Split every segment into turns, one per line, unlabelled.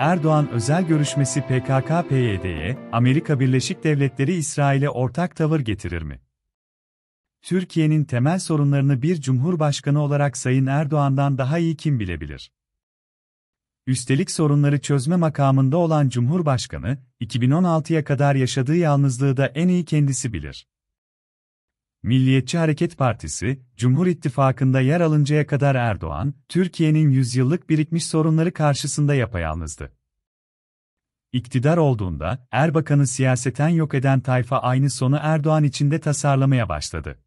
Erdoğan özel görüşmesi PKK-PYD'ye, Amerika Birleşik Devletleri İsrail'e ortak tavır getirir mi? Türkiye'nin temel sorunlarını bir cumhurbaşkanı olarak Sayın Erdoğan'dan daha iyi kim bilebilir? Üstelik sorunları çözme makamında olan Cumhurbaşkanı, 2016'ya kadar yaşadığı yalnızlığı da en iyi kendisi bilir. Milliyetçi Hareket Partisi, Cumhur İttifakı'nda yer alıncaya kadar Erdoğan, Türkiye'nin yüzyıllık birikmiş sorunları karşısında yapayalnızdı. İktidar olduğunda, Erbakan'ı siyaseten yok eden tayfa aynı sonu Erdoğan içinde tasarlamaya başladı.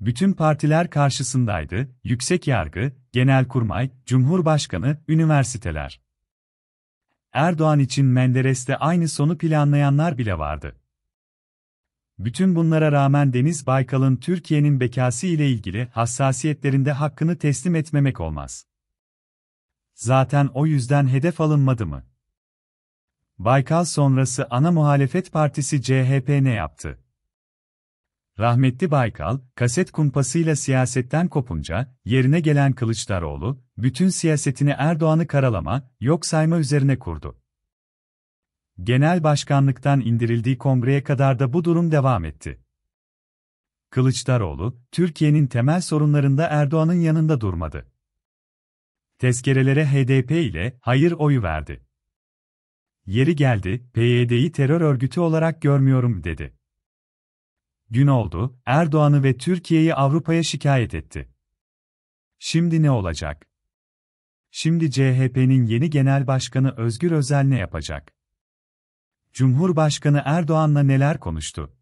Bütün partiler karşısındaydı, yüksek yargı, genelkurmay, cumhurbaşkanı, üniversiteler. Erdoğan için Menderes'te aynı sonu planlayanlar bile vardı. Bütün bunlara rağmen Deniz Baykal'ın Türkiye'nin bekası ile ilgili hassasiyetlerinde hakkını teslim etmemek olmaz. Zaten o yüzden hedef alınmadı mı? Baykal sonrası ana muhalefet partisi CHP ne yaptı? Rahmetli Baykal, kaset kumpasıyla siyasetten kopunca, yerine gelen Kılıçdaroğlu, bütün siyasetini Erdoğan'ı karalama, yok sayma üzerine kurdu. Genel başkanlıktan indirildiği kongreye kadar da bu durum devam etti. Kılıçdaroğlu, Türkiye'nin temel sorunlarında Erdoğan'ın yanında durmadı. Tezkerelere HDP ile hayır oyu verdi. Yeri geldi, PYD'yi terör örgütü olarak görmüyorum dedi. Gün oldu, Erdoğan'ı ve Türkiye'yi Avrupa'ya şikayet etti. Şimdi ne olacak? Şimdi CHP'nin yeni genel başkanı Özgür Özel ne yapacak? Cumhurbaşkanı Erdoğan'la neler konuştu?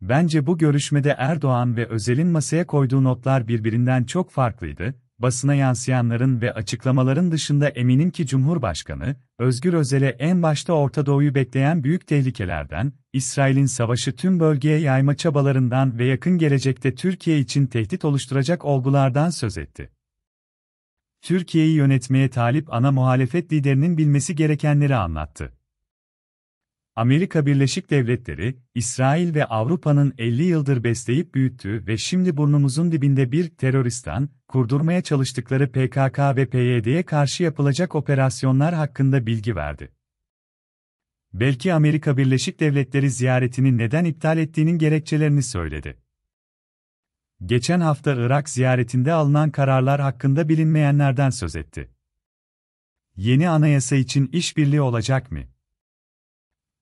Bence bu görüşmede Erdoğan ve Özel'in masaya koyduğu notlar birbirinden çok farklıydı. Basına yansıyanların ve açıklamaların dışında eminim ki Cumhurbaşkanı, Özgür Özel'e en başta Orta Doğu'yu bekleyen büyük tehlikelerden, İsrail'in savaşı tüm bölgeye yayma çabalarından ve yakın gelecekte Türkiye için tehdit oluşturacak olgulardan söz etti. Türkiye'yi yönetmeye talip ana muhalefet liderinin bilmesi gerekenleri anlattı. Amerika Birleşik Devletleri, İsrail ve Avrupa'nın 50 yıldır besleyip büyüttüğü ve şimdi burnumuzun dibinde bir teröristan, kurdurmaya çalıştıkları PKK ve PYD'ye karşı yapılacak operasyonlar hakkında bilgi verdi. Belki Amerika Birleşik Devletleri ziyaretini neden iptal ettiğinin gerekçelerini söyledi. Geçen hafta Irak ziyaretinde alınan kararlar hakkında bilinmeyenlerden söz etti. Yeni anayasa için işbirliği olacak mı?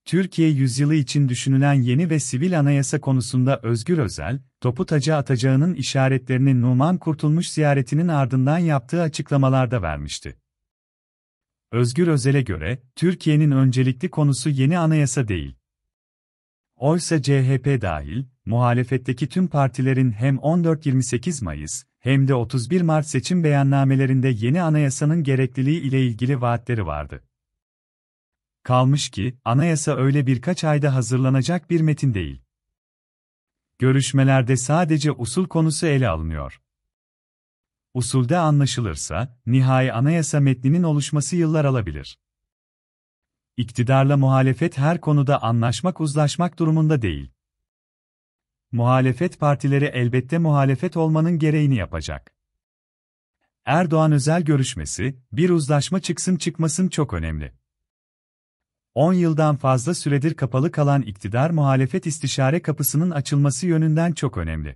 Türkiye yüzyılı için düşünülen yeni ve sivil anayasa konusunda Özgür Özel, topu taca atacağının işaretlerini Numan Kurtulmuş ziyaretinin ardından yaptığı açıklamalarda vermişti. Özgür Özel'e göre, Türkiye'nin öncelikli konusu yeni anayasa değil. Oysa CHP dahil, muhalefetteki tüm partilerin hem 14-28 Mayıs, hem de 31 Mart seçim beyannamelerinde yeni anayasanın gerekliliği ile ilgili vaatleri vardı. Kalmış ki, anayasa öyle birkaç ayda hazırlanacak bir metin değil. Görüşmelerde sadece usul konusu ele alınıyor. Usulde anlaşılırsa, nihai anayasa metninin oluşması yıllar alabilir. İktidarla muhalefet her konuda anlaşmak uzlaşmak durumunda değil. Muhalefet partileri elbette muhalefet olmanın gereğini yapacak. Erdoğan özel görüşmesi, bir uzlaşma çıksın çıkmasın çok önemli. 10 yıldan fazla süredir kapalı kalan iktidar muhalefet istişare kapısının açılması yönünden çok önemli.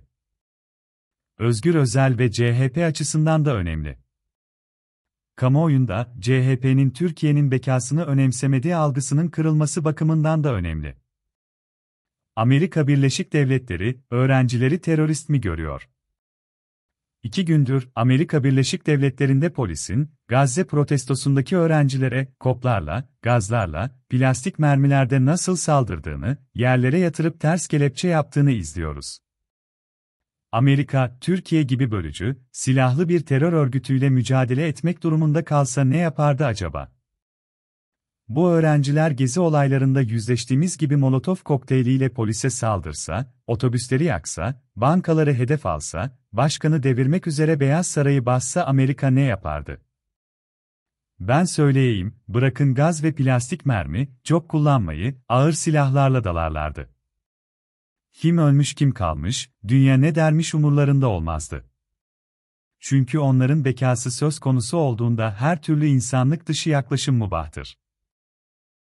Özgür Özel ve CHP açısından da önemli. Kamuoyunda CHP'nin Türkiye'nin bekasını önemsemediği algısının kırılması bakımından da önemli. Amerika Birleşik Devletleri öğrencileri terörist mi görüyor? İki gündür Amerika Birleşik Devletleri'nde polisin, Gazze protestosundaki öğrencilere koplarla, gazlarla, plastik mermilerde nasıl saldırdığını, yerlere yatırıp ters kelepçe yaptığını izliyoruz. Amerika, Türkiye gibi bölücü, silahlı bir terör örgütüyle mücadele etmek durumunda kalsa ne yapardı acaba? Bu öğrenciler gezi olaylarında yüzleştiğimiz gibi molotof kokteyliyle polise saldırsa, otobüsleri yaksa, bankaları hedef alsa, başkanı devirmek üzere Beyaz Sarayı bassa Amerika ne yapardı? Ben söyleyeyim, bırakın gaz ve plastik mermi, çok kullanmayı, ağır silahlarla dalarlardı. Kim ölmüş kim kalmış, dünya ne dermiş umurlarında olmazdı. Çünkü onların bekası söz konusu olduğunda her türlü insanlık dışı yaklaşım mubahtır.